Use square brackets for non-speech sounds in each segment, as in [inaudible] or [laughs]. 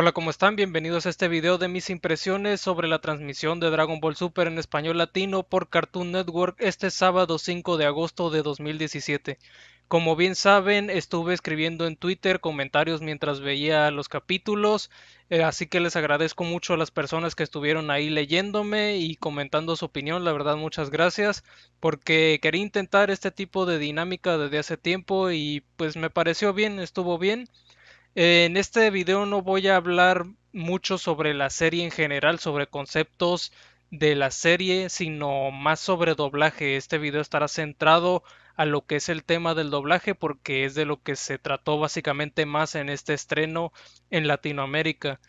Hola, ¿cómo están? Bienvenidos a este video de mis impresiones sobre la transmisión de Dragon Ball Super en español latino por Cartoon Network este sábado 5 de agosto de 2017. Como bien saben, estuve escribiendo en Twitter comentarios mientras veía los capítulos, eh, así que les agradezco mucho a las personas que estuvieron ahí leyéndome y comentando su opinión, la verdad muchas gracias, porque quería intentar este tipo de dinámica desde hace tiempo y pues me pareció bien, estuvo bien. Eh, en este video no voy a hablar mucho sobre la serie en general, sobre conceptos de la serie, sino más sobre doblaje. Este video estará centrado a lo que es el tema del doblaje porque es de lo que se trató básicamente más en este estreno en Latinoamérica.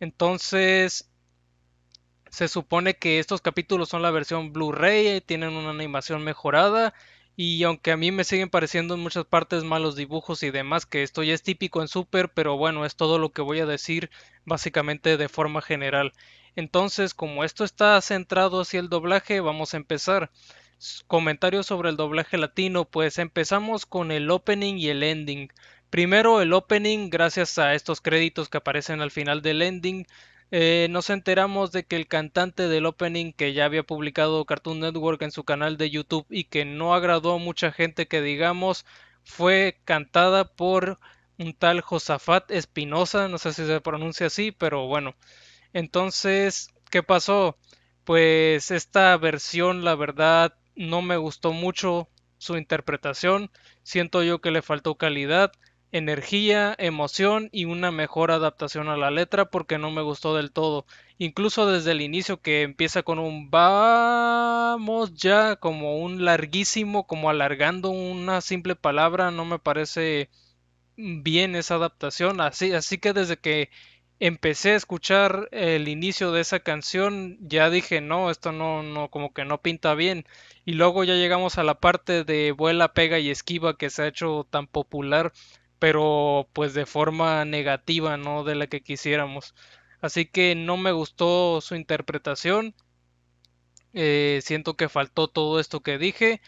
Entonces, se supone que estos capítulos son la versión Blu-ray, tienen una animación mejorada y aunque a mí me siguen pareciendo en muchas partes malos dibujos y demás, que esto ya es típico en Super, pero bueno, es todo lo que voy a decir básicamente de forma general. Entonces, como esto está centrado hacia el doblaje, vamos a empezar. Comentarios sobre el doblaje latino, pues empezamos con el opening y el ending. Primero el opening, gracias a estos créditos que aparecen al final del ending, eh, nos enteramos de que el cantante del opening que ya había publicado Cartoon Network en su canal de YouTube y que no agradó a mucha gente que digamos, fue cantada por un tal Josafat Espinosa, no sé si se pronuncia así, pero bueno. Entonces, ¿qué pasó? Pues esta versión, la verdad, no me gustó mucho su interpretación. Siento yo que le faltó calidad energía, emoción y una mejor adaptación a la letra porque no me gustó del todo. Incluso desde el inicio que empieza con un vamos ya como un larguísimo, como alargando una simple palabra, no me parece bien esa adaptación. Así, así que desde que empecé a escuchar el inicio de esa canción, ya dije, no, esto no, no, como que no pinta bien. Y luego ya llegamos a la parte de vuela, pega y esquiva que se ha hecho tan popular pero pues de forma negativa, no de la que quisiéramos. Así que no me gustó su interpretación. Eh, siento que faltó todo esto que dije.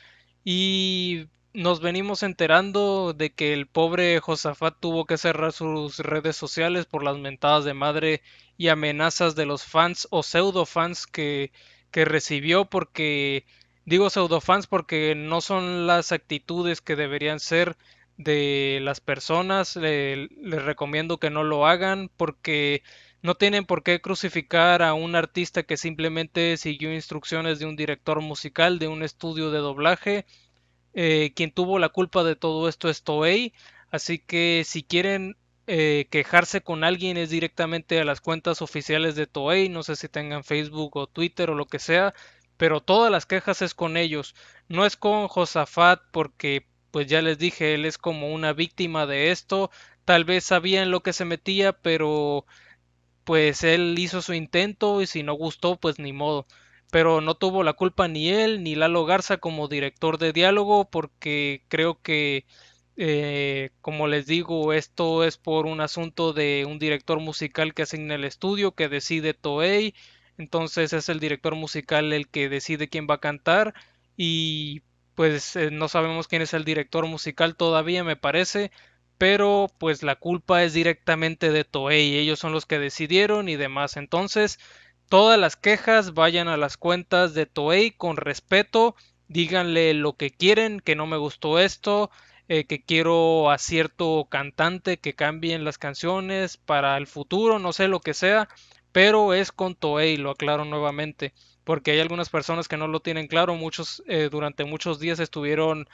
Y nos venimos enterando de que el pobre Josafat tuvo que cerrar sus redes sociales por las mentadas de madre y amenazas de los fans o pseudo fans que, que recibió porque digo pseudo fans porque no son las actitudes que deberían ser de las personas. les recomiendo que no lo hagan porque no tienen por qué crucificar a un artista que simplemente siguió instrucciones de un director musical, de un estudio de doblaje. Eh, quien tuvo la culpa de todo esto es Toei. Así que si quieren eh, quejarse con alguien es directamente a las cuentas oficiales de Toei. No sé si tengan Facebook o Twitter o lo que sea. Pero todas las quejas es con ellos. No es con Josafat porque pues ya les dije, él es como una víctima de esto, tal vez sabía en lo que se metía, pero pues él hizo su intento y si no gustó, pues ni modo. Pero no tuvo la culpa ni él ni Lalo Garza como director de diálogo porque creo que, eh, como les digo, esto es por un asunto de un director musical que asigna el estudio, que decide Toei. Entonces es el director musical el que decide quién va a cantar y pues eh, no sabemos quién es el director musical todavía, me parece, pero pues la culpa es directamente de Toei, ellos son los que decidieron y demás. Entonces, todas las quejas vayan a las cuentas de Toei con respeto, díganle lo que quieren, que no me gustó esto, eh, que quiero a cierto cantante que cambien las canciones para el futuro, no sé lo que sea, pero es con Toei, lo aclaro nuevamente porque hay algunas personas que no lo tienen claro. Muchos eh, durante muchos días estuvieron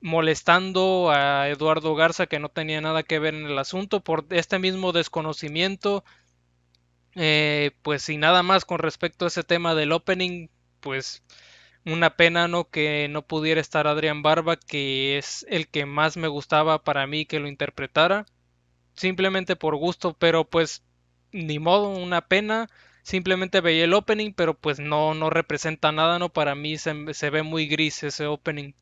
molestando a Eduardo Garza que no tenía nada que ver en el asunto por este mismo desconocimiento. Eh, pues y nada más con respecto a ese tema del opening, pues una pena no que no pudiera estar Adrián Barba, que es el que más me gustaba para mí que lo interpretara, simplemente por gusto, pero pues ni modo, una pena simplemente veía el opening, pero pues no, no representa nada, ¿no? Para mí se, ve muy gris ese opening.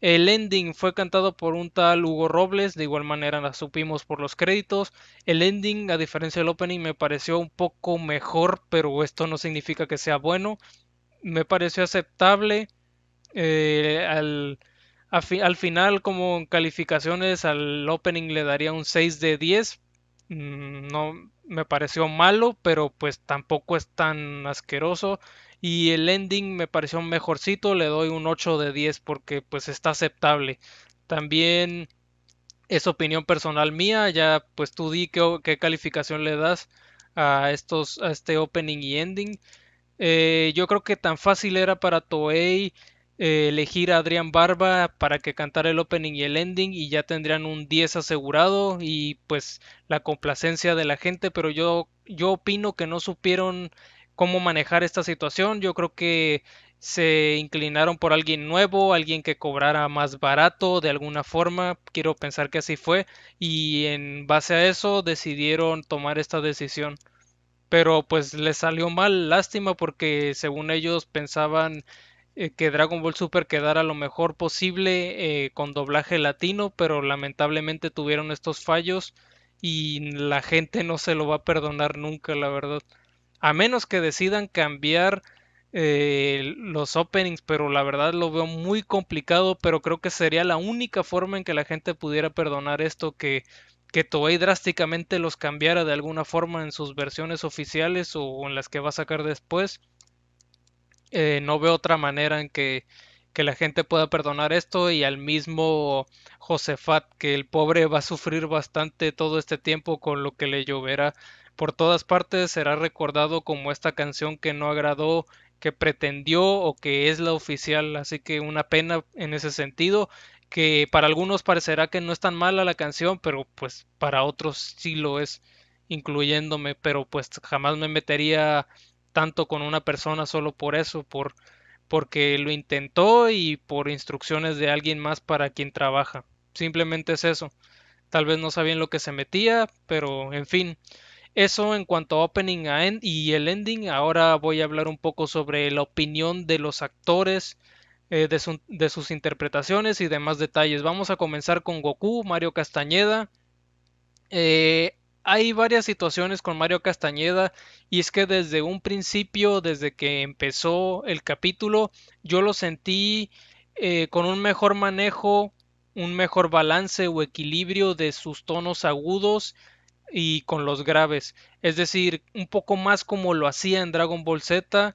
El ending fue cantado por un tal Hugo Robles, de igual manera la supimos por los créditos. El ending, a diferencia del opening, me pareció un poco mejor, pero esto no significa que sea bueno. Me pareció aceptable. Eh, al, al final, como en calificaciones, al opening le daría un 6 de 10, Mm, no me pareció malo, pero pues tampoco es tan asqueroso. Y el ending me pareció mejorcito, le doy un 8 de 10 porque pues está aceptable. También es opinión personal mía, ya pues tú di qué, calificación le das a, estos, a este opening y ending. Eh, yo creo que tan fácil era para Toei eh, elegir a Adrián Barba para que cantara el opening y el ending y ya tendrían un 10 asegurado y pues la complacencia de la gente, pero yo, yo opino que no supieron cómo manejar esta situación, yo creo que se inclinaron por alguien nuevo, alguien que cobrara más barato de alguna forma, quiero pensar que así fue, y en base a eso decidieron tomar esta decisión. Pero pues les salió mal, lástima, porque según ellos pensaban eh, que Dragon Ball Super quedara lo mejor posible eh, con doblaje latino, pero lamentablemente tuvieron estos fallos y la gente no se lo va a perdonar nunca, la verdad. A menos que decidan cambiar eh, los openings, pero la verdad lo veo muy complicado, pero creo que sería la única forma en que la gente pudiera perdonar esto que que Toei drásticamente los cambiara de alguna forma en sus versiones oficiales o en las que va a sacar después eh, no veo otra manera en que, que, la gente pueda perdonar esto y al mismo Josefat, que el pobre va a sufrir bastante todo este tiempo con lo que le lloverá. Por todas partes será recordado como esta canción que no agradó, que pretendió o que es la oficial. Así que una pena en ese sentido que para algunos parecerá que no es tan mala la canción, pero pues para otros sí lo es, incluyéndome, pero pues jamás me metería tanto con una persona solo por eso, por porque lo intentó y por instrucciones de alguien más para quien trabaja. Simplemente es eso. Tal vez no sabían lo que se metía, pero en fin. Eso en cuanto a opening y el ending. Ahora voy a hablar un poco sobre la opinión de los actores, eh, de, sus interpretaciones y demás detalles. Vamos a comenzar con Goku, Mario Castañeda. Eh, hay varias situaciones con Mario Castañeda y es que desde un principio, desde que empezó el capítulo, yo lo sentí eh, con un mejor manejo, un mejor balance o equilibrio de sus tonos agudos y con los graves. Es decir, un poco más como lo hacía en Dragon Ball Z,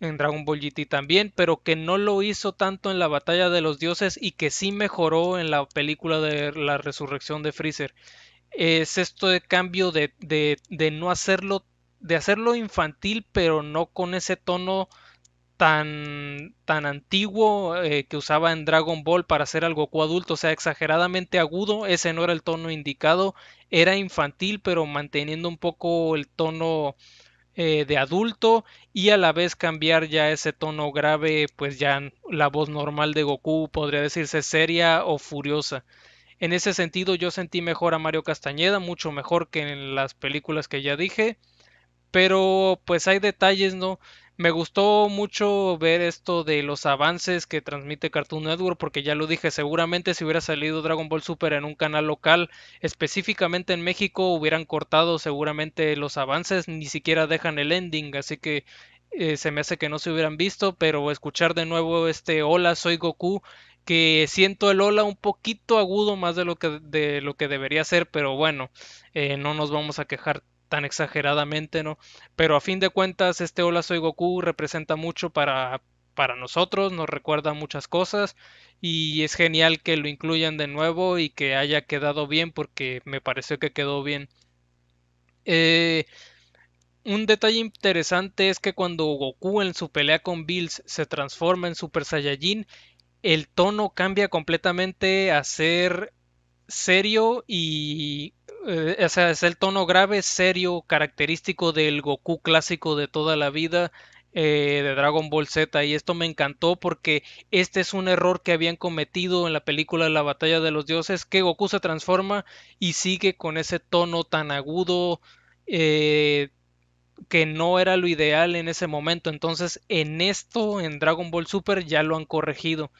en Dragon Ball GT también, pero que no lo hizo tanto en la batalla de los dioses y que sí mejoró en la película de la resurrección de Freezer es esto de cambio de, de, de no hacerlo, de hacerlo infantil, pero no con ese tono tan, tan antiguo eh, que usaba en Dragon Ball para hacer al Goku adulto, o sea, exageradamente agudo, ese no era el tono indicado, era infantil, pero manteniendo un poco el tono eh, de adulto y a la vez cambiar ya ese tono grave, pues ya la voz normal de Goku podría decirse seria o furiosa. En ese sentido yo sentí mejor a Mario Castañeda, mucho mejor que en las películas que ya dije, pero pues hay detalles, ¿no? Me gustó mucho ver esto de los avances que transmite Cartoon Network, porque ya lo dije, seguramente si hubiera salido Dragon Ball Super en un canal local, específicamente en México, hubieran cortado seguramente los avances, ni siquiera dejan el ending, así que eh, se me hace que no se hubieran visto, pero escuchar de nuevo este Hola, soy Goku que siento el hola un poquito agudo más de lo que, de lo que debería ser, pero bueno, eh, no nos vamos a quejar tan exageradamente, ¿no? Pero a fin de cuentas, este Hola Soy Goku representa mucho para, para nosotros, nos recuerda muchas cosas y es genial que lo incluyan de nuevo y que haya quedado bien porque me pareció que quedó bien. Eh, un detalle interesante es que cuando Goku en su pelea con Bills se transforma en Super Saiyajin, el tono cambia completamente a ser serio y eh, o sea, es el tono grave, serio, característico del Goku clásico de toda la vida eh, de Dragon Ball Z. Y esto me encantó porque este es un error que habían cometido en la película La Batalla de los Dioses, que Goku se transforma y sigue con ese tono tan agudo. Eh, que no era lo ideal en ese momento. Entonces, en esto, en Dragon Ball Super, ya lo han corregido.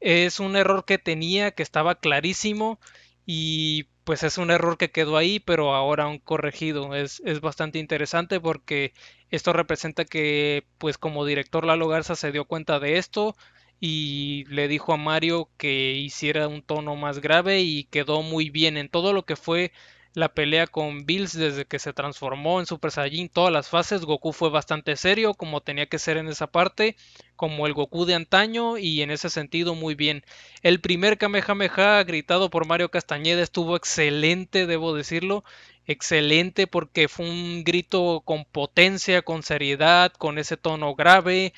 Es un error que tenía, que estaba clarísimo, y pues es un error que quedó ahí, pero ahora han corregido. Es, es bastante interesante porque esto representa que, pues como director Lalo Garza se dio cuenta de esto y le dijo a Mario que hiciera un tono más grave y quedó muy bien en todo lo que fue la pelea con Bills desde que se transformó en Super Saiyajin, todas las fases, Goku fue bastante serio como tenía que ser en esa parte, como el Goku de antaño y en ese sentido muy bien. El primer Kamehameha gritado por Mario Castañeda estuvo excelente, debo decirlo, excelente porque fue un grito con potencia, con seriedad, con ese tono grave.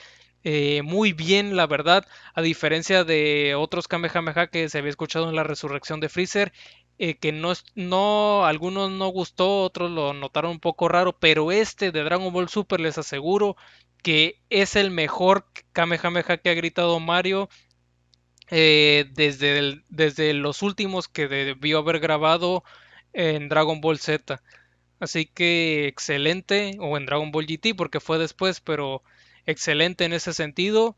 Eh, muy bien, la verdad, a diferencia de otros Kamehameha que se había escuchado en la resurrección de Freezer, eh, que no, no, algunos no gustó, otros lo notaron un poco raro, pero este de Dragon Ball Super les aseguro que es el mejor Kamehameha que ha gritado Mario eh, desde, desde los últimos que debió haber grabado en Dragon Ball Z. Así que excelente, o en Dragon Ball GT porque fue después, pero excelente en ese sentido.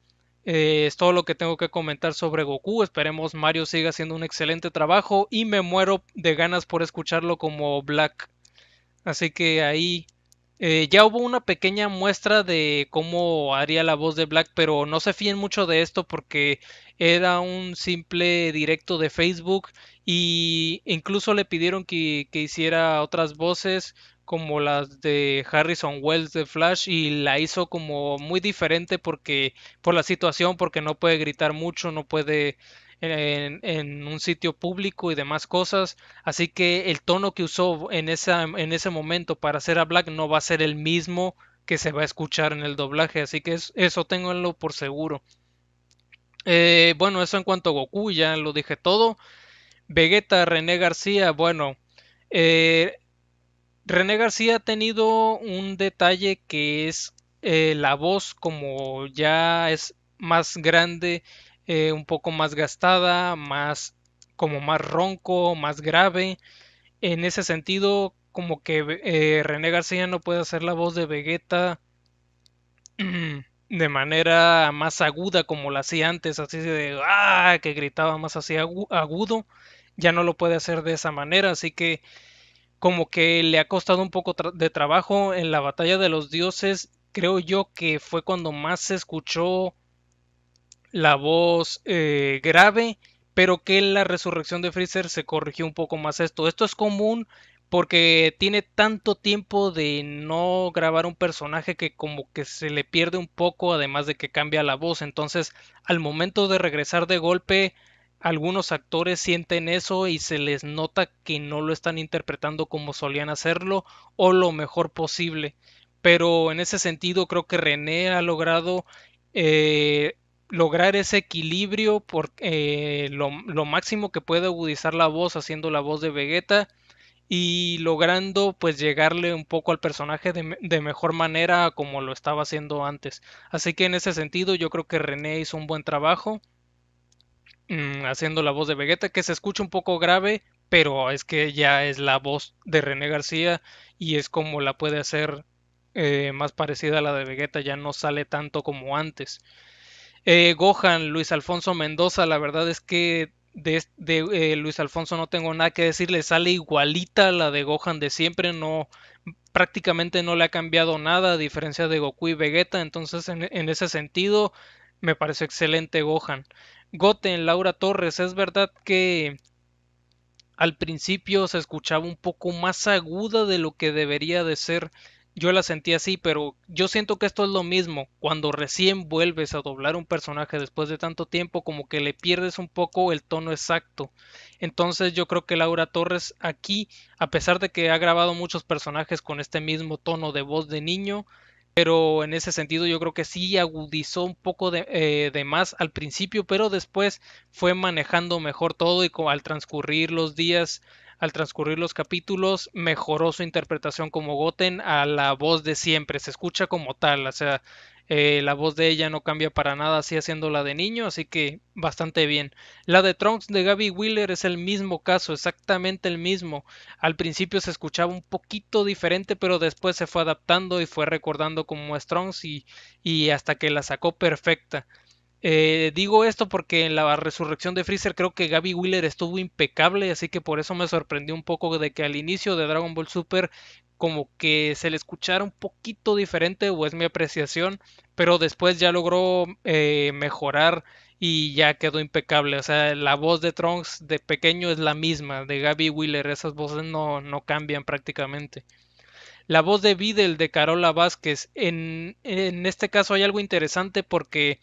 Eh, es todo lo que tengo que comentar sobre Goku. Esperemos Mario siga haciendo un excelente trabajo y me muero de ganas por escucharlo como Black. Así que ahí eh, ya hubo una pequeña muestra de cómo haría la voz de Black, pero no se fíen mucho de esto porque era un simple directo de Facebook y incluso le pidieron que, que hiciera otras voces como las de Harrison Wells de Flash y la hizo como muy diferente porque por la situación porque no puede gritar mucho no puede en, un sitio público y demás cosas así que el tono que usó en esa en ese momento para hacer a Black no va a ser el mismo que se va a escuchar en el doblaje así que eso tenganlo por seguro eh, bueno eso en cuanto a Goku ya lo dije todo Vegeta René García bueno eh, René García ha tenido un detalle que es eh, la voz como ya es más grande, eh, un poco más gastada, más como más ronco, más grave. En ese sentido, como que eh, René García no puede hacer la voz de Vegeta [clears throat] de manera más aguda como la hacía antes, así de ¡ah! que gritaba más así agudo, ya no lo puede hacer de esa manera, así que como que le ha costado un poco de trabajo en la batalla de los dioses. Creo yo que fue cuando más se escuchó la voz eh, grave, pero que en la resurrección de Freezer se corrigió un poco más esto. Esto es común porque tiene tanto tiempo de no grabar un personaje que como que se le pierde un poco, además de que cambia la voz. Entonces, al momento de regresar de golpe, algunos actores sienten eso y se les nota que no lo están interpretando como solían hacerlo o lo mejor posible. Pero en ese sentido creo que René ha logrado eh, lograr ese equilibrio por eh, lo, máximo que puede agudizar la voz haciendo la voz de Vegeta y logrando pues llegarle un poco al personaje de, de mejor manera como lo estaba haciendo antes. Así que en ese sentido yo creo que René hizo un buen trabajo Mm, haciendo la voz de Vegeta, que se escucha un poco grave, pero es que ya es la voz de René García y es como la puede hacer eh, más parecida a la de Vegeta, ya no sale tanto como antes. Eh, Gohan, Luis Alfonso Mendoza, la verdad es que de, eh, Luis Alfonso no tengo nada que decirle, sale igualita a la de Gohan de siempre, no prácticamente no le ha cambiado nada a diferencia de Goku y Vegeta, entonces en, en ese sentido me parece excelente Gohan. Goten, Laura Torres, es verdad que al principio se escuchaba un poco más aguda de lo que debería de ser. Yo la sentí así, pero yo siento que esto es lo mismo. Cuando recién vuelves a doblar un personaje después de tanto tiempo, como que le pierdes un poco el tono exacto. Entonces yo creo que Laura Torres aquí, a pesar de que ha grabado muchos personajes con este mismo tono de voz de niño, pero en ese sentido yo creo que sí agudizó un poco de, eh, más al principio, pero después fue manejando mejor todo y al transcurrir los días, al transcurrir los capítulos, mejoró su interpretación como Goten a la voz de siempre, se escucha como tal, o sea, eh, la voz de ella no cambia para nada, así haciendo la de niño, así que bastante bien. La de Trunks de Gaby Wheeler es el mismo caso, exactamente el mismo. Al principio se escuchaba un poquito diferente, pero después se fue adaptando y fue recordando como es Trunks y, y hasta que la sacó perfecta. Eh, digo esto porque en la resurrección de Freezer creo que Gaby Wheeler estuvo impecable, así que por eso me sorprendió un poco de que al inicio de Dragon Ball Super como que se le escuchara un poquito diferente o es mi apreciación, pero después ya logró eh, mejorar y ya quedó impecable. O sea, la voz de Trunks de pequeño es la misma, de Gaby Wheeler, esas voces no, cambian prácticamente. La voz de Videl de Carola Vázquez, en, en este caso hay algo interesante porque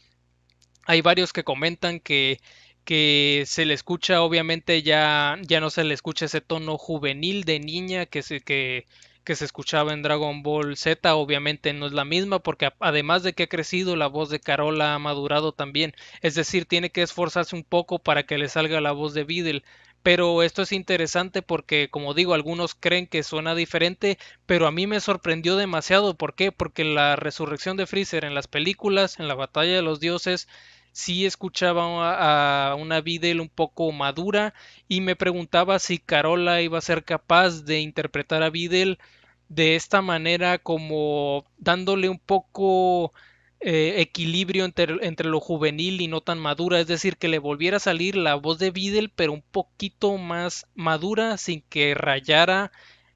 hay varios que comentan que que se le escucha, obviamente ya, ya no se le escucha ese tono juvenil de niña que, se, que, que se escuchaba en Dragon Ball Z, obviamente no es la misma, porque además de que ha crecido, la voz de Carola ha madurado también. Es decir, tiene que esforzarse un poco para que le salga la voz de Videl. Pero esto es interesante porque, como digo, algunos creen que suena diferente, pero a mí me sorprendió demasiado. ¿Por qué? Porque la resurrección de Freezer en las películas, en la batalla de los dioses, sí escuchaba a, una Videl un poco madura y me preguntaba si Carola iba a ser capaz de interpretar a Videl de esta manera como dándole un poco eh, equilibrio entre, lo juvenil y no tan madura, es decir, que le volviera a salir la voz de Videl pero un poquito más madura sin que rayara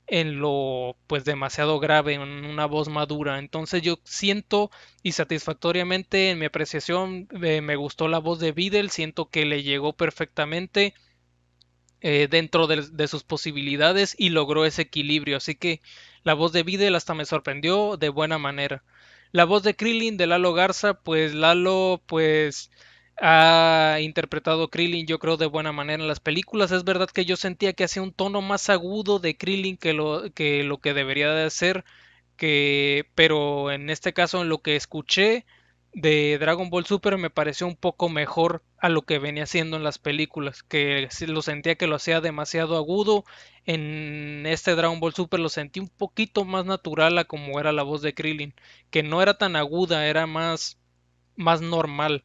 en lo pues demasiado grave, en una voz madura. Entonces yo siento y satisfactoriamente en mi apreciación eh, me gustó la voz de Videl, siento que le llegó perfectamente eh, dentro de, sus posibilidades y logró ese equilibrio. Así que la voz de Videl hasta me sorprendió de buena manera. La voz de Krillin de Lalo Garza, pues Lalo pues ha interpretado Krillin, yo creo, de buena manera en las películas. Es verdad que yo sentía que hacía un tono más agudo de Krillin que lo que, debería de hacer, que, pero en este caso, en lo que escuché de Dragon Ball Super, me pareció un poco mejor a lo que venía haciendo en las películas, que lo sentía que lo hacía demasiado agudo. En este Dragon Ball Super lo sentí un poquito más natural a como era la voz de Krillin, que no era tan aguda, era más, más normal.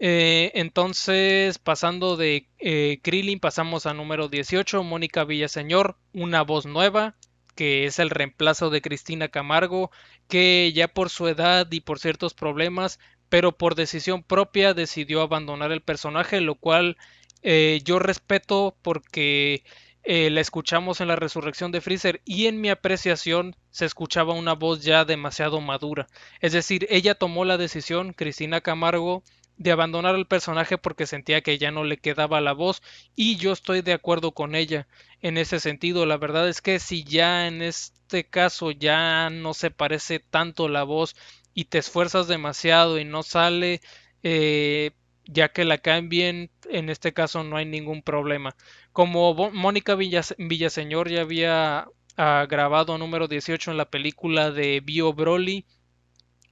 Eh, entonces, pasando de eh, Krillin, pasamos a número 18, Mónica Villaseñor, una voz nueva, que es el reemplazo de Cristina Camargo, que ya por su edad y por ciertos problemas, pero por decisión propia decidió abandonar el personaje, lo cual eh, yo respeto porque eh, la escuchamos en la resurrección de Freezer y en mi apreciación se escuchaba una voz ya demasiado madura. Es decir, ella tomó la decisión, Cristina Camargo de abandonar el personaje porque sentía que ya no le quedaba la voz y yo estoy de acuerdo con ella en ese sentido. La verdad es que si ya en este caso ya no se parece tanto la voz y te esfuerzas demasiado y no sale, eh, ya que la cambien, en este caso no hay ningún problema. Como Mónica Villaseñor ya había ah, grabado número 18 en la película de Bio Broly,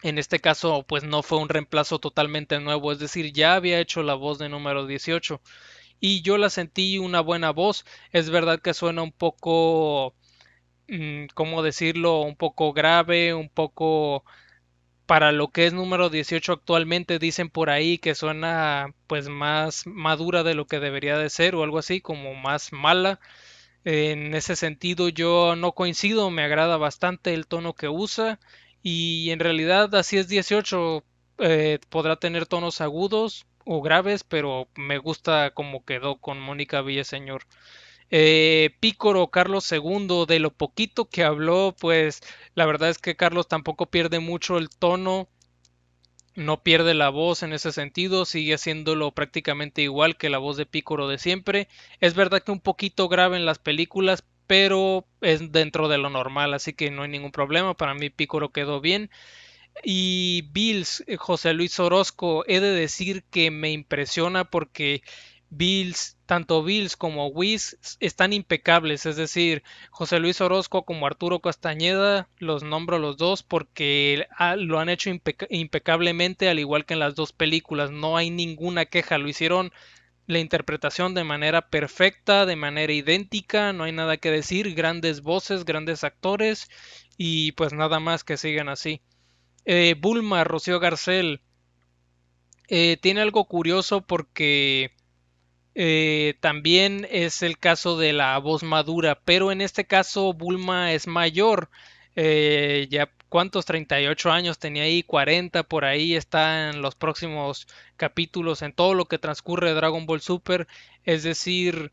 en este caso, pues no fue un reemplazo totalmente nuevo, es decir, ya había hecho la voz de número 18 y yo la sentí una buena voz. Es verdad que suena un poco, mm, ¿cómo decirlo? Un poco grave, un poco para lo que es número 18 actualmente dicen por ahí que suena pues más madura de lo que debería de ser o algo así, como más mala. En ese sentido yo no coincido, me agrada bastante el tono que usa, y en realidad así es 18, eh, podrá tener tonos agudos o graves, pero me gusta como quedó con Mónica Villaseñor. Eh, Pícoro, Carlos II, de lo poquito que habló, pues la verdad es que Carlos tampoco pierde mucho el tono, no pierde la voz en ese sentido, sigue haciéndolo prácticamente igual que la voz de Pícoro de siempre. Es verdad que un poquito grave en las películas, pero es dentro de lo normal, así que no hay ningún problema. Para mí Piccolo quedó bien. Y Bills, eh, José Luis Orozco, he de decir que me impresiona porque Bills, tanto Bills como Wiz están impecables, es decir, José Luis Orozco como Arturo Castañeda, los nombro los dos porque lo han hecho impecablemente, al igual que en las dos películas, no hay ninguna queja, lo hicieron la interpretación de manera perfecta, de manera idéntica, no hay nada que decir, grandes voces, grandes actores y pues nada más que sigan así. Eh, Bulma, Rocío Garcel, eh, tiene algo curioso porque eh, también es el caso de la voz madura, pero en este caso Bulma es mayor, ya ¿Cuántos 38 años tenía ahí? 40 por ahí está en los próximos capítulos, en todo lo que transcurre Dragon Ball Super. Es decir,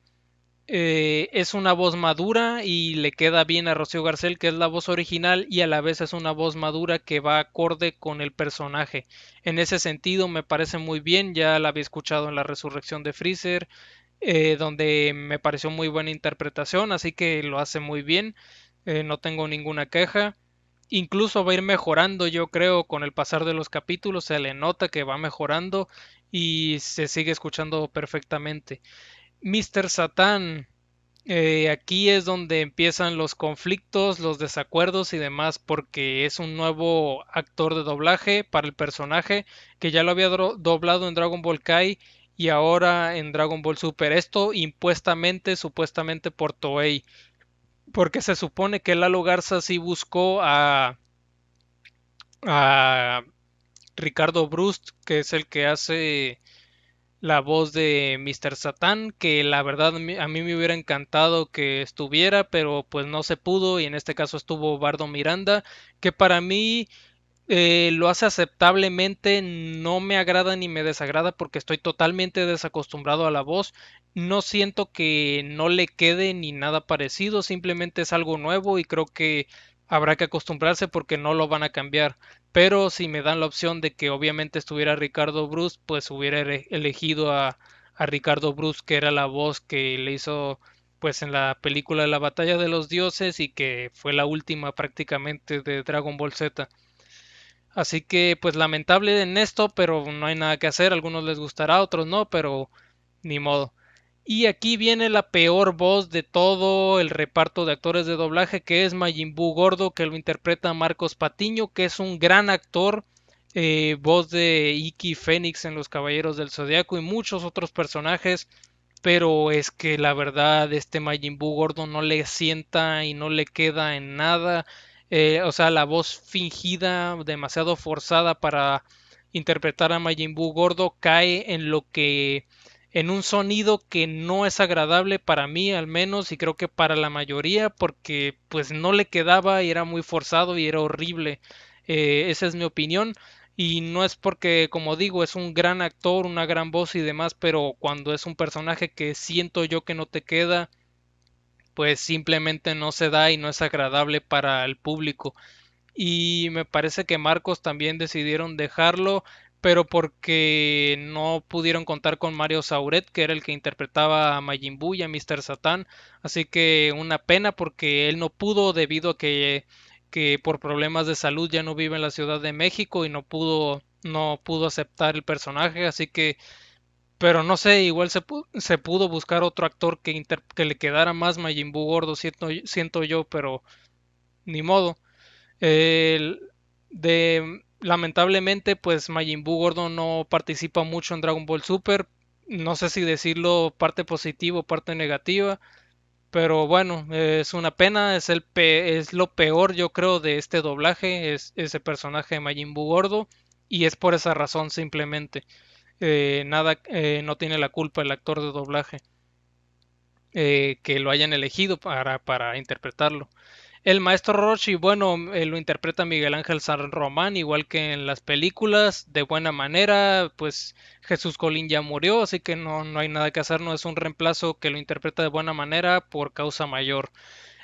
eh, es una voz madura y le queda bien a Rocío Garcel, que es la voz original, y a la vez es una voz madura que va acorde con el personaje. En ese sentido me parece muy bien, ya la había escuchado en la resurrección de Freezer, eh, donde me pareció muy buena interpretación, así que lo hace muy bien, eh, no tengo ninguna queja incluso va a ir mejorando, yo creo, con el pasar de los capítulos, se le nota que va mejorando y se sigue escuchando perfectamente. Mr. Satán, eh, aquí es donde empiezan los conflictos, los desacuerdos y demás, porque es un nuevo actor de doblaje para el personaje que ya lo había doblado en Dragon Ball Kai y ahora en Dragon Ball Super. Esto impuestamente, supuestamente por Toei. Porque se supone que Lalo Garza sí buscó a, a Ricardo Brust, que es el que hace la voz de Mr. Satán, que la verdad a mí me hubiera encantado que estuviera, pero pues no se pudo y en este caso estuvo Bardo Miranda, que para mí eh, lo hace aceptablemente, no me agrada ni me desagrada porque estoy totalmente desacostumbrado a la voz, no siento que no le quede ni nada parecido, simplemente es algo nuevo y creo que habrá que acostumbrarse porque no lo van a cambiar. Pero si me dan la opción de que obviamente estuviera Ricardo Bruce, pues hubiera elegido a, a Ricardo Bruce, que era la voz que le hizo pues en la película de la batalla de los dioses y que fue la última prácticamente de Dragon Ball Z. Así que pues lamentable en esto, pero no hay nada que hacer. algunos les gustará, otros no, pero ni modo. Y aquí viene la peor voz de todo el reparto de actores de doblaje, que es Majin Buu Gordo, que lo interpreta Marcos Patiño, que es un gran actor, eh, voz de Iki Fénix en Los Caballeros del Zodiaco y muchos otros personajes, pero es que la verdad este Majin Buu Gordo no le sienta y no le queda en nada. Eh, o sea, la voz fingida, demasiado forzada para interpretar a Majin Buu gordo, cae en lo que, en un sonido que no es agradable para mí al menos y creo que para la mayoría porque pues no le quedaba y era muy forzado y era horrible. Eh, esa es mi opinión. Y no es porque, como digo, es un gran actor, una gran voz y demás, pero cuando es un personaje que siento yo que no te queda, pues simplemente no se da y no es agradable para el público. Y me parece que Marcos también decidieron dejarlo, pero porque no pudieron contar con Mario Sauret, que era el que interpretaba a Majin y a Mr. Satan. Así que una pena porque él no pudo debido a que, que por problemas de salud ya no vive en la Ciudad de México y no pudo no pudo aceptar el personaje, así que pero no sé, igual se, pudo, se pudo buscar otro actor que, le quedara más Majin Buu gordo, siento, yo, pero ni modo. de, lamentablemente, pues Majin Buu gordo no participa mucho en Dragon Ball Super. No sé si decirlo parte positiva o parte negativa. Pero bueno, es una pena, es, el es lo peor yo creo de este doblaje, es ese personaje de Majin Buu gordo, y es por esa razón simplemente. Eh, nada, eh, no tiene la culpa el actor de doblaje eh, que lo hayan elegido para, para interpretarlo. El maestro Roshi, bueno, lo interpreta Miguel Ángel San Román, igual que en las películas, de buena manera, pues Jesús Colín ya murió, así que no, no hay nada que hacer, no es un reemplazo que lo interpreta de buena manera por causa mayor.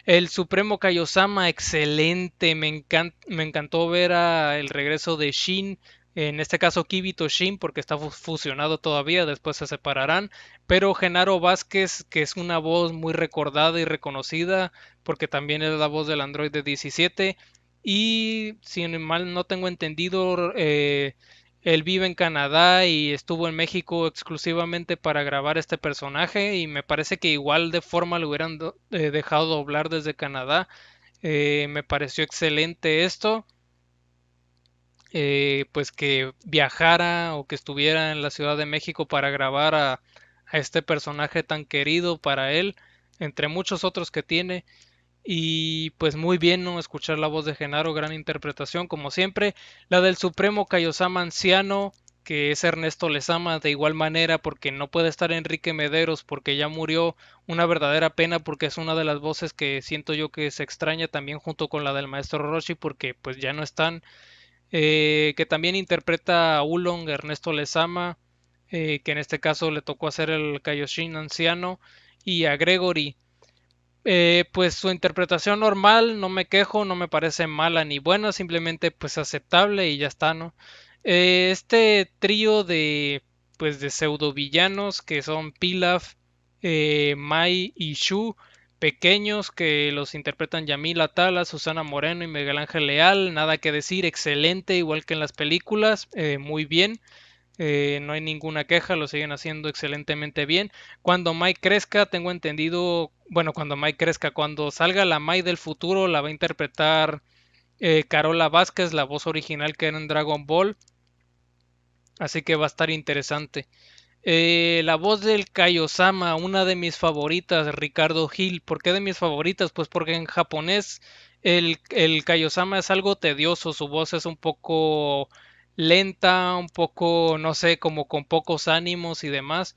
El Supremo Kaiosama, excelente, me, me encantó ver el regreso de Shin, en este caso Kibito Shin, porque está fusionado todavía, después se separarán, pero Genaro Vázquez, que es una voz muy recordada y reconocida, porque también es la voz del Android de 17, y si mal no tengo entendido, eh, él vive en Canadá y estuvo en México exclusivamente para grabar este personaje y me parece que igual de forma lo hubieran eh, dejado doblar desde Canadá. Eh, me pareció excelente esto. Eh, pues que viajara o que estuviera en la Ciudad de México para grabar a, este personaje tan querido para él, entre muchos otros que tiene. Y pues muy bien, ¿no? Escuchar la voz de Genaro, gran interpretación, como siempre. La del Supremo Cayosamanciano Anciano, que es Ernesto Lezama, de igual manera, porque no puede estar Enrique Mederos, porque ya murió. Una verdadera pena, porque es una de las voces que siento yo que se extraña también junto con la del maestro Roshi, porque pues ya no están. Eh, que también interpreta a Ulong Ernesto Lezama, eh, que en este caso le tocó hacer el Kaioshin anciano, y a Gregory. Eh, pues su interpretación normal, no me quejo, no me parece mala ni buena, simplemente pues aceptable y ya está, ¿no? este trío de pues de pseudo villanos que son Pilaf, Mai y Shu, Pequeños, que los interpretan Yamila Tala, Susana Moreno y Miguel Ángel Leal. Nada que decir, excelente, igual que en las películas, eh, muy bien. Eh, no hay ninguna queja, lo siguen haciendo excelentemente bien. Cuando Mai crezca, tengo entendido, bueno, cuando Mai crezca, cuando salga la Mai del futuro, la va a interpretar eh, Carola Vázquez, la voz original que era en Dragon Ball. Así que va a estar interesante. Eh, la voz del Kaiosama, una de mis favoritas, Ricardo Gil. ¿Por qué de mis favoritas? Pues porque en japonés el, el Kaiosama es algo tedioso, su voz es un poco lenta, un poco, no sé, como con pocos ánimos y demás,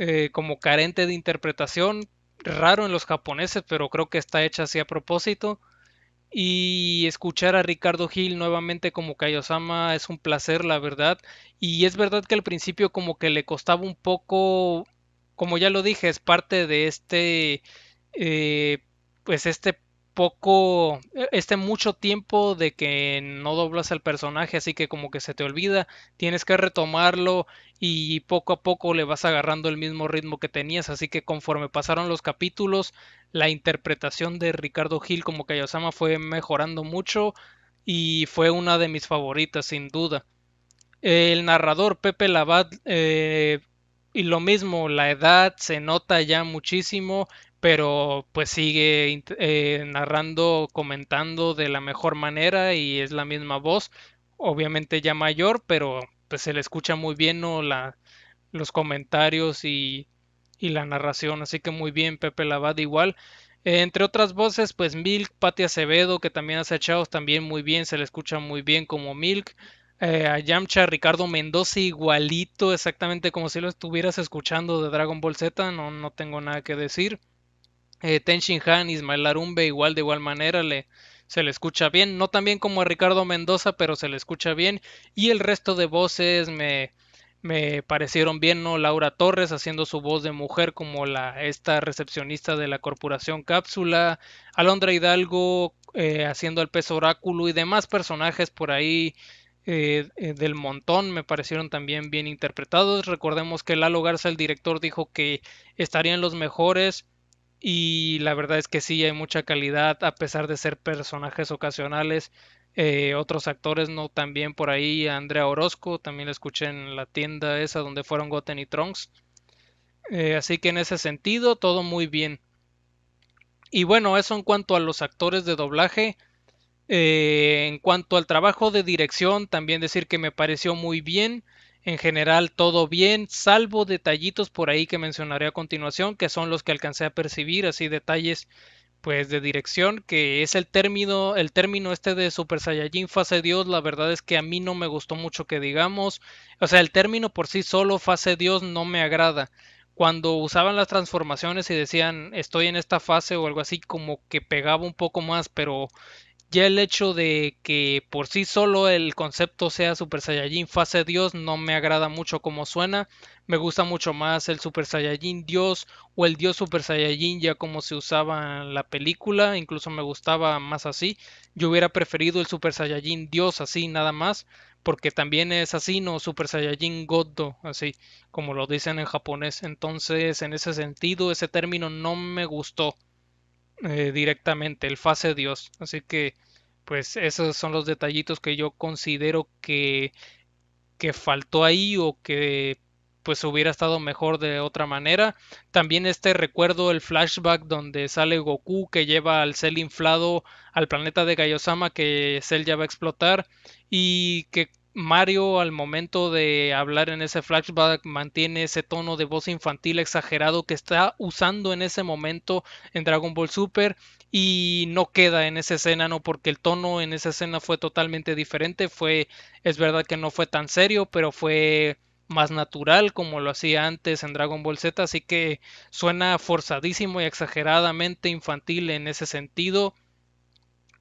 eh, como carente de interpretación, raro en los japoneses, pero creo que está hecha así a propósito y escuchar a Ricardo Gil nuevamente como Kaiosama es un placer, la verdad. Y es verdad que al principio como que le costaba un poco, como ya lo dije, es parte de este, eh, pues este poco, e, este mucho tiempo de que no doblas al personaje, así que como que se te olvida, tienes que retomarlo y poco a poco le vas agarrando el mismo ritmo que tenías, así que conforme pasaron los capítulos, la interpretación de Ricardo Gil como Kayosama fue mejorando mucho y fue una de mis favoritas, sin duda. El narrador Pepe Labat, eh, y lo mismo, la edad se nota ya muchísimo, pero pues sigue eh, narrando, comentando de la mejor manera y es la misma voz, obviamente ya mayor, pero pues se le escucha muy bien la, los comentarios y y la narración. Así que muy bien, Pepe Lavada igual. Eh, entre otras voces, pues Milk, Patti Acevedo, que también hace chaos, también muy bien, se le escucha muy bien como Milk. Eh, a Yamcha, Ricardo Mendoza, igualito, exactamente como si lo estuvieras escuchando de Dragon Ball Z, no, no tengo nada que decir. Eh, Ten Shin Han, Ismael Arumbe, igual de igual manera, le, se le escucha bien. No tan bien como a Ricardo Mendoza, pero se le escucha bien. Y el resto de voces me, me parecieron bien, ¿no? Laura Torres haciendo su voz de mujer como la esta recepcionista de la corporación Cápsula, Alondra Hidalgo eh, haciendo el peso oráculo y demás personajes por ahí eh, eh, del montón me parecieron también bien interpretados. Recordemos que Lalo Garza, el director, dijo que estarían los mejores y la verdad es que sí, hay mucha calidad a pesar de ser personajes ocasionales. Eh, otros actores no también por ahí, Andrea Orozco, también la escuché en la tienda esa donde fueron Goten y Trunks. Eh, así que en ese sentido, todo muy bien. Y bueno, eso en cuanto a los actores de doblaje. Eh, en cuanto al trabajo de dirección, también decir que me pareció muy bien. En general, todo bien, salvo detallitos por ahí que mencionaré a continuación, que son los que alcancé a percibir, así detalles pues de dirección, que es el término, el término este de Super Saiyajin fase Dios, la verdad es que a mí no me gustó mucho que digamos, o sea, el término por sí solo fase Dios no me agrada. Cuando usaban las transformaciones y decían estoy en esta fase o algo así, como que pegaba un poco más, pero ya el hecho de que por sí solo el concepto sea Super Saiyajin fase Dios no me agrada mucho como suena. Me gusta mucho más el Super Saiyajin Dios o el Dios Super Saiyajin ya como se usaba en la película, incluso me gustaba más así. Yo hubiera preferido el Super Saiyajin Dios así nada más, porque también es así, no Super Saiyajin Goddo, así como lo dicen en japonés. Entonces, en ese sentido, ese término no me gustó eh, directamente, el fase Dios. Así que, pues esos son los detallitos que yo considero que que faltó ahí o que pues hubiera estado mejor de otra manera. También este recuerdo, el flashback donde sale Goku que lleva al Cell inflado al planeta de Gaiosama que Cell ya va a explotar y que Mario al momento de hablar en ese flashback mantiene ese tono de voz infantil exagerado que está usando en ese momento en Dragon Ball Super y no queda en esa escena, no porque el tono en esa escena fue totalmente diferente, fue es verdad que no fue tan serio, pero fue más natural como lo hacía antes en Dragon Ball Z, así que suena forzadísimo y exageradamente infantil en ese sentido.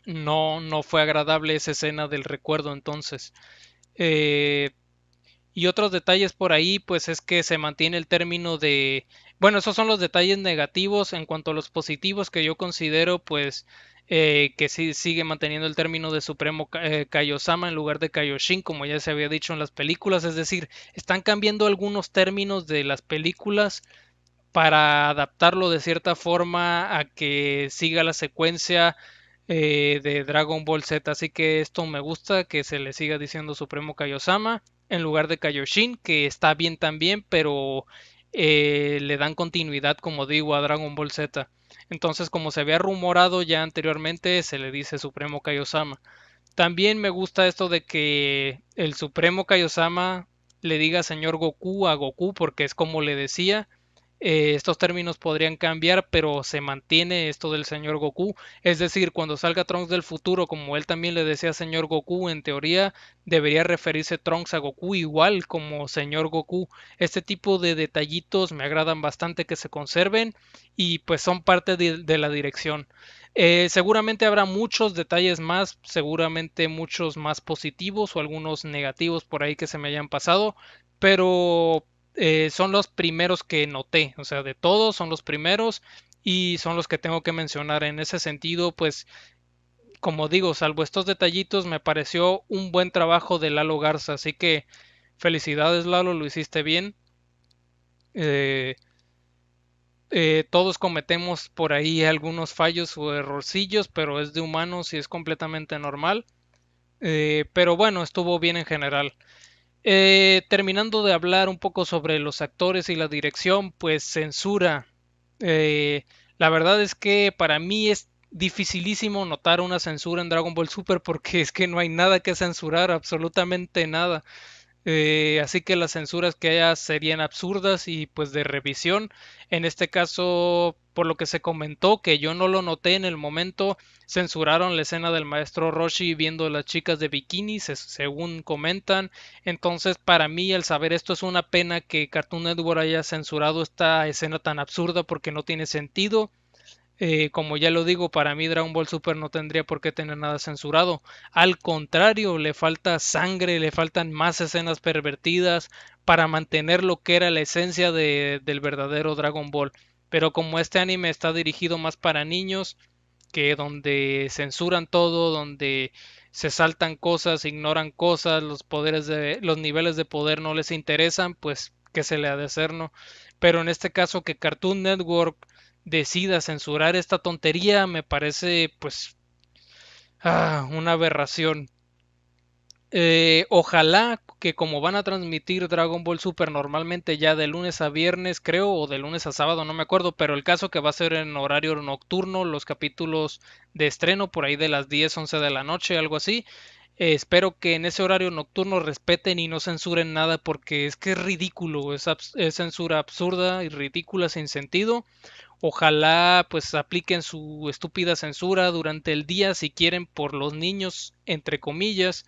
No, no fue agradable esa escena del recuerdo entonces. Eh, y otros detalles por ahí, pues es que se mantiene el término de... Bueno, esos son los detalles negativos en cuanto a los positivos que yo considero, pues eh, que sigue manteniendo el término de Supremo eh, Kaiosama en lugar de Kaioshin, como ya se había dicho en las películas. Es decir, están cambiando algunos términos de las películas para adaptarlo de cierta forma a que siga la secuencia eh, de Dragon Ball Z. Así que esto me gusta, que se le siga diciendo Supremo Kaiosama en lugar de Kaioshin, que está bien también, pero le dan continuidad, como digo, a Dragon Ball Z. Entonces, como se había rumorado ya anteriormente, se le dice Supremo Kaiosama. También me gusta esto de que el Supremo Kaiosama le diga señor Goku a Goku porque es como le decía eh, estos términos podrían cambiar, pero se mantiene esto del señor Goku. Es decir, cuando salga Trunks del futuro, como él también le decía señor Goku, en teoría debería referirse Trunks a Goku igual como señor Goku. Este tipo de detallitos me agradan bastante que se conserven y pues son parte de, la dirección. Eh, seguramente habrá muchos detalles más, seguramente muchos más positivos o algunos negativos por ahí que se me hayan pasado, pero eh, son los primeros que noté, o sea, de todos son los primeros y son los que tengo que mencionar. En ese sentido, pues, como digo, salvo estos detallitos, me pareció un buen trabajo de Lalo Garza, así que felicidades Lalo, lo hiciste bien. Eh, eh, todos cometemos por ahí algunos fallos o errorcillos, pero es de humanos y es completamente normal. pero bueno, estuvo bien en general. Eh, terminando de hablar un poco sobre los actores y la dirección, pues censura. Eh, la verdad es que para mí es dificilísimo notar una censura en Dragon Ball Super porque [laughs] es que no hay nada que censurar, absolutamente nada. Eh, así que las censuras que haya serían absurdas y pues de revisión. En este caso, por lo que se comentó, que yo no lo noté en el momento, censuraron la escena del maestro Roshi viendo a las chicas de bikini, según comentan. Entonces, para mí, al saber esto, es una pena que Cartoon Network haya censurado esta escena tan absurda porque no tiene sentido. Eh, como ya lo digo, para mí Dragon Ball Super no tendría por qué tener nada censurado. Al contrario, le falta sangre, le faltan más escenas pervertidas para mantener lo que era la esencia del verdadero Dragon Ball. Pero como este anime está dirigido más para niños, que donde censuran todo, donde se saltan cosas, ignoran cosas, los poderes de los niveles de poder no les interesan, pues que se le ha de hacer, ¿no? Pero en este caso que Cartoon Network decida censurar esta tontería me parece pues ah, una aberración. Eh, ojalá que como van a transmitir Dragon Ball Super normalmente ya de lunes a viernes creo o de lunes a sábado no me acuerdo pero el caso que va a ser en horario nocturno los capítulos de estreno por ahí de las 10 11 de la noche algo así eh, espero que en ese horario nocturno respeten y no censuren nada porque es que es ridículo, es censura absurda y ridícula sin sentido. Ojalá pues apliquen su estúpida censura durante el día si quieren por los niños, entre comillas,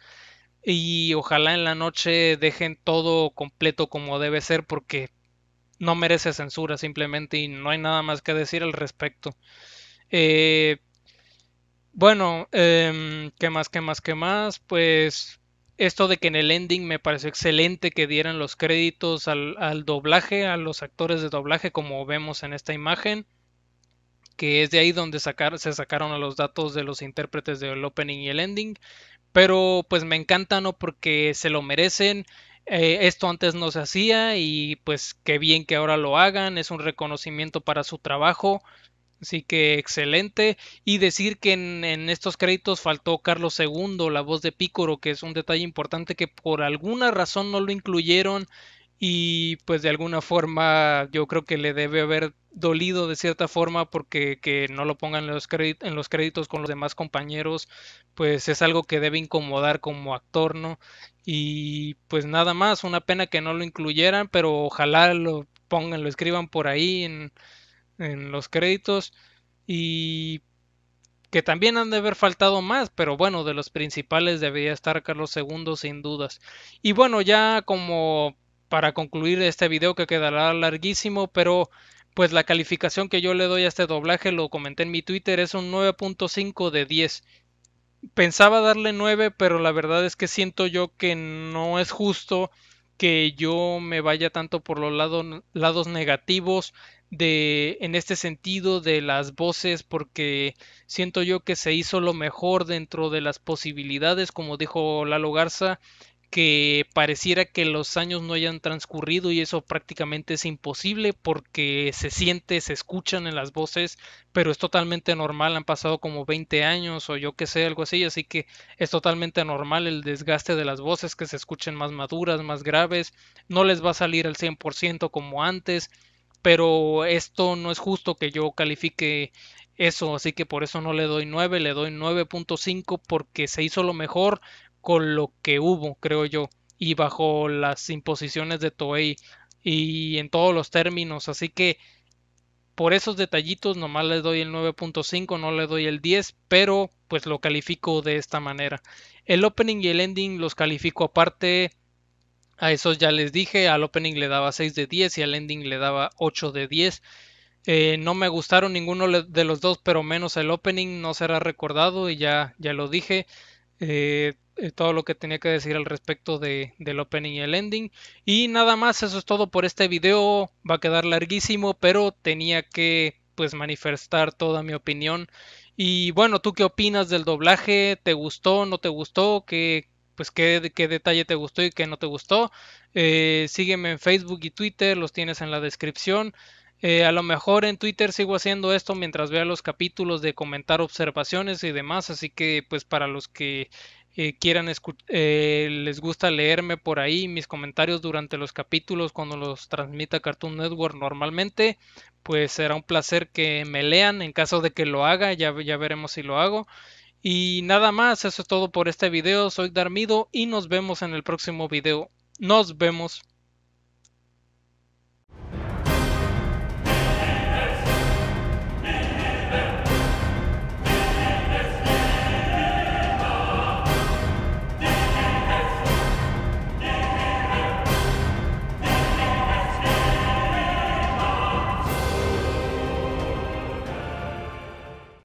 y ojalá en la noche dejen todo completo como debe ser porque no merece censura simplemente y no hay nada más que decir al respecto. Eh, bueno, em, ¿qué más, qué más, qué más? Pues esto de que en el ending me pareció excelente que dieran los créditos al, doblaje, a los actores de doblaje, como vemos en esta imagen, que es de ahí donde se sacaron a los datos de los intérpretes del opening y el ending. Pero pues me encanta, ¿no? Porque se lo merecen. Eh, esto antes no se hacía y pues qué bien que ahora lo hagan. Es un reconocimiento para su trabajo. Así que excelente. Y decir que en, estos créditos faltó Carlos II, la voz de Pícoro, que es un detalle importante que por alguna razón no lo incluyeron y pues de alguna forma yo creo que le debe haber dolido de cierta forma porque que no lo pongan en los, créditos, en los créditos con los demás compañeros pues es algo que debe incomodar como actor, ¿no? Y pues nada más, una pena que no lo incluyeran, pero ojalá lo pongan, lo escriban por ahí en en los créditos y que también han de haber faltado más, pero bueno, de los principales debería estar Carlos II sin dudas. Y bueno, ya como para concluir este video que quedará larguísimo, pero pues la calificación que yo le doy a este doblaje, lo comenté en mi Twitter, es un 9.5 de 10. Pensaba darle 9, pero la verdad es que siento yo que no es justo que yo me vaya tanto por los lados negativos de en este sentido de las voces porque siento yo que se hizo lo mejor dentro de las posibilidades como dijo Lalo Garza que pareciera que los años no hayan transcurrido y eso prácticamente es imposible porque se siente, se escuchan en las voces, pero es totalmente normal, han pasado como 20 años o yo que sé, algo así, así que es totalmente normal el desgaste de las voces que se escuchen más maduras, más graves, no les va a salir al 100% como antes, pero esto no es justo que yo califique eso, así que por eso no le doy 9, le doy 9.5 porque se hizo lo mejor con lo que hubo, creo yo, y bajo las imposiciones de Toei y en todos los términos, así que por esos detallitos nomás le doy el 9.5, no le doy el 10, pero pues lo califico de esta manera. El opening y el ending los califico aparte a esos ya les dije, al opening le daba 6 de 10 y al ending le daba 8 de 10. Eh, no me gustaron ninguno de los dos, pero menos el opening no será recordado y ya, ya lo dije. Eh, eh, todo lo que tenía que decir al respecto del opening y el ending. Y nada más, eso es todo por este video. Va a quedar larguísimo, pero tenía que pues manifestar toda mi opinión. Y bueno, ¿tú qué opinas del doblaje? ¿Te gustó? ¿No te gustó? ¿Qué, pues qué, detalle te gustó y qué no te gustó. Eh, sígueme en Facebook y Twitter, los tienes en la descripción. Eh, a lo mejor en Twitter sigo haciendo esto mientras vea los capítulos de comentar observaciones y demás, así que pues para los que eh, quieran les gusta leerme por ahí mis comentarios durante los capítulos cuando los transmita Cartoon Network normalmente, pues será un placer que me lean en caso de que lo haga, ya, ya veremos si lo hago. Y nada más, eso es todo por este video. Soy Darmido y nos vemos en el próximo video. Nos vemos.